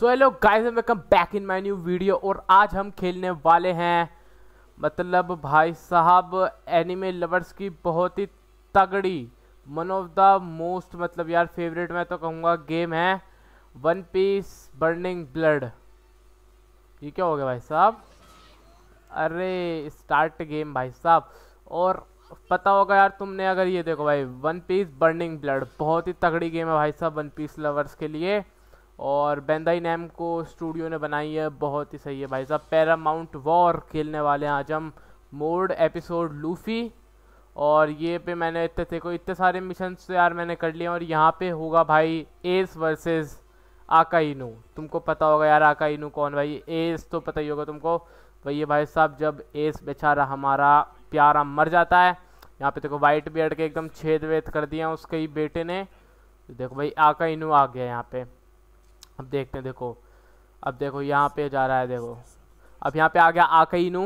so hello guys and welcome back in my new video और आज हम खेलने वाले हैं मतलब भाई साहब एनिमे लवर्स की बहुत ही तगड़ी वन ऑफ द मोस्ट मतलब यार फेवरेट मैं तो कहूँगा गेम है वन पीस बर्निंग ब्लड ये क्या हो गया भाई साहब अरे स्टार्ट गेम भाई साहब और पता होगा यार तुमने अगर ये देखो भाई वन पीस बर्निंग ब्लड बहुत ही तगड़ी गेम है भाई साहब वन पीस लवर्स के लिए और बेंदाई नैम को स्टूडियो ने बनाई है बहुत ही सही है भाई साहब पैरामाउंट वॉर खेलने वाले हैं आज हम मोड एपिसोड लूफी और ये पे मैंने इतने देखो इतने सारे मिशन तो यार मैंने कर लिए और यहाँ पे होगा भाई एस वर्सेस आका इनू तुमको पता होगा यार आका इनू कौन भाई एस तो पता ही होगा तुमको भैया ये भाई साहब जब एस बेचारा हमारा प्यारा मर जाता है यहाँ पे देखो वाइट बियर्ड के एकदम छेद वेद कर दिया उसके ही बेटे ने देखो भाई आका इनू आ गया यहाँ पे अब देखते हैं देखो अब देखो यहाँ पे जा रहा है देखो अब यहाँ पे आ गया आकईनू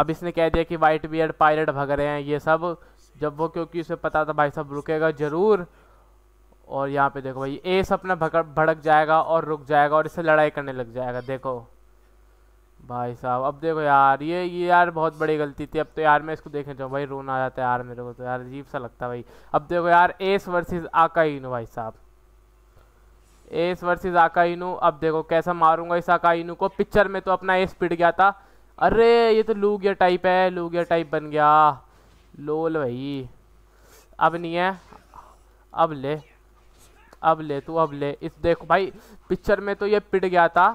अब इसने कह दिया कि वाइट बियर्ड पायलट भग रहे हैं ये सब जब वो क्योंकि उसे पता था भाई साहब रुकेगा ज़रूर और यहाँ पे देखो भाई एस अपना भकड़ भड़क जाएगा और रुक जाएगा और इससे लड़ाई करने लग जाएगा देखो भाई साहब अब देखो यार ये ये यार बहुत बड़ी गलती थी अब तो यार मैं इसको देखने जाऊँ भाई रोना आ जाता है यार मेरे को तो यार अजीब सा लगता है भाई अब देखो यार एस वर्सेस आका इनो भाई साहब एस वर्सेस आकाइनू अब देखो कैसा मारूंगा इस आकाइनू को पिक्चर में तो अपना एस पिट गया था अरे ये तो लूगिया टाइप है लूगिया टाइप बन गया लोल भाई अब नहीं है अब ले अब ले तू अब ले इस देखो भाई पिक्चर में तो ये पिट गया था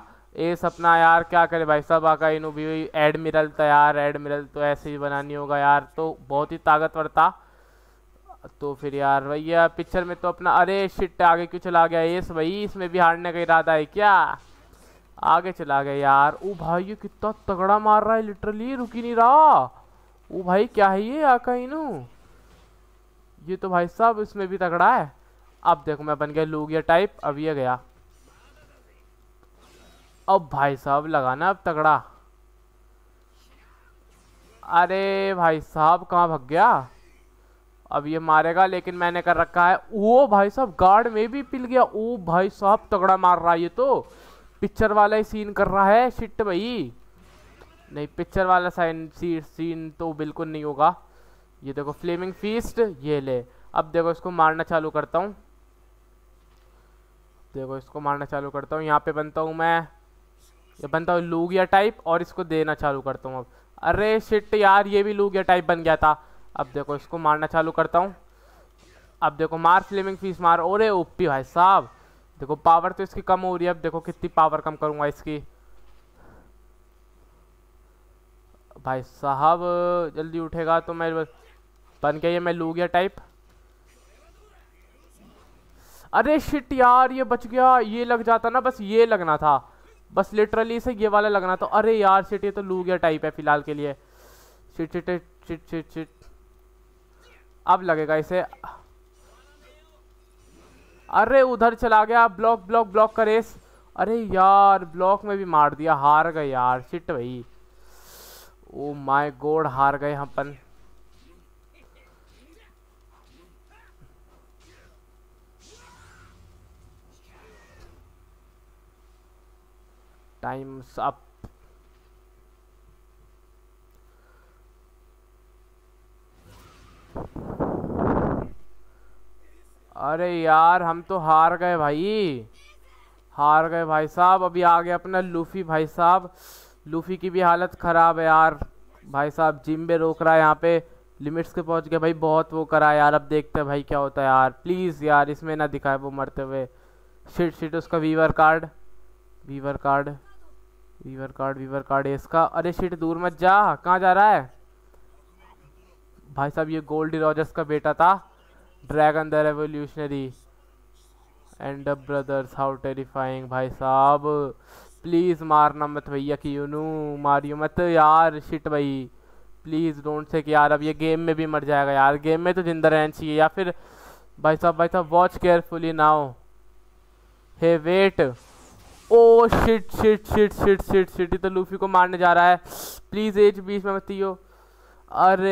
एस अपना यार क्या करे भाई सब आका इनू भी एडमिरल था यार एडमिरल तो ऐसे ही बनानी होगा यार तो बहुत ही ताकतवर था तो फिर यार भैया पिक्चर में तो अपना अरे शिट आगे क्यों चला गया ये भाई इसमें भी हारने का इरादा है क्या आगे चला गया यार ओ भाई ये कितना तगड़ा मार रहा है लिटरली रुकी नहीं रहा ओ भाई क्या है ये आका इनू ये तो भाई साहब इसमें भी तगड़ा है अब देखो मैं बन गया लूगिया टाइप अब ये गया अब भाई साहब लगाना अब तगड़ा अरे भाई साहब कहाँ भग गया अब ये मारेगा लेकिन मैंने कर रखा है ओ भाई साहब गार्ड में भी पिल गया ओ भाई साहब तगड़ा मार रहा है ये तो पिक्चर वाला ही सीन कर रहा है शिट भाई नहीं पिक्चर वाला साइन सी, सीन तो बिल्कुल नहीं होगा ये देखो फ्लेमिंग फीस्ट ये ले अब देखो इसको मारना चालू करता हूँ देखो इसको मारना चालू करता हूँ यहाँ पे बनता हूँ मैं ये बनता हूँ लूगिया टाइप और इसको देना चालू करता हूँ अब अरे शिट यार ये भी लूगिया टाइप बन गया था अब देखो इसको मारना चालू करता हूँ अब देखो मार स्लिमिंग फीस मार ओरे ओपी भाई साहब देखो पावर तो इसकी कम हो रही है अब देखो कितनी पावर कम करूँगा इसकी भाई साहब जल्दी उठेगा तो मैं बन गया ये मैं लू गया टाइप अरे शिट यार ये बच गया ये लग जाता ना बस ये लगना था बस लिटरली से ये वाला लगना था अरे यार शिट ये तो लू गया टाइप है फिलहाल के लिए shit shit shit shit shit अब लगेगा इसे अरे उधर चला गया ब्लॉक ब्लॉक ब्लॉक करे अरे यार ब्लॉक में भी मार दिया हार गए यार चिट भाई ओ माय गॉड हार गए अपन टाइम्स अप अरे यार हम तो हार गए भाई हार गए भाई साहब अभी आ गया अपना लूफी भाई साहब लूफी की भी हालत ख़राब है यार भाई साहब जिम पे रोक रहा है यहाँ पे लिमिट्स के पहुँच गए भाई बहुत वो करा है यार अब देखते हैं भाई क्या होता है यार प्लीज़ यार इसमें ना दिखाए वो मरते हुए शिट शिट उसका weaver card weaver card weaver card weaver card है इसका अरे शिट दूर मत जा कहाँ जा रहा है भाई साहब ये गोल्डी रॉजर्स का बेटा था Dragon the revolutionary and the brothers how terrifying भाई साहब प्लीज़ मारना मत भैया कि यूनू मारियो मत यार शिट भाई प्लीज़ डोंट से कि यार अब ये गेम में भी मर जाएगा यार गेम में तो जिंदा रहना चाहिए या फिर भाई साहब भाई साहब watch carefully now hey wait oh shit shit shit shit shit shit तो लूफी को मारने जा रहा है प्लीज़ एज बीच में मत हो अरे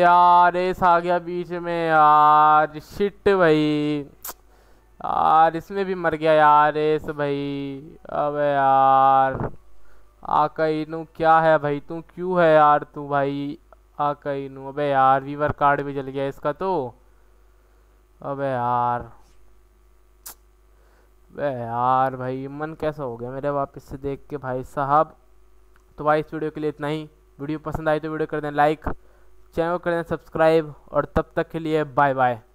यार एस आ गया बीच में यार शिट भाई यार इसमें भी मर गया यार एस भाई अबे यार आकाइनू क्या है भाई तू क्यों है यार तू भाई आकाइनू अबे यार वीवर कार्ड भी जल गया इसका तो अबे यार अबे यार भाई मन कैसा हो गया मेरे वापस से देख के भाई साहब तो भाई इस वीडियो के लिए इतना ही वीडियो पसंद आई तो वीडियो कर दें लाइक चैनल कर दें सब्सक्राइब और तब तक के लिए बाय बाय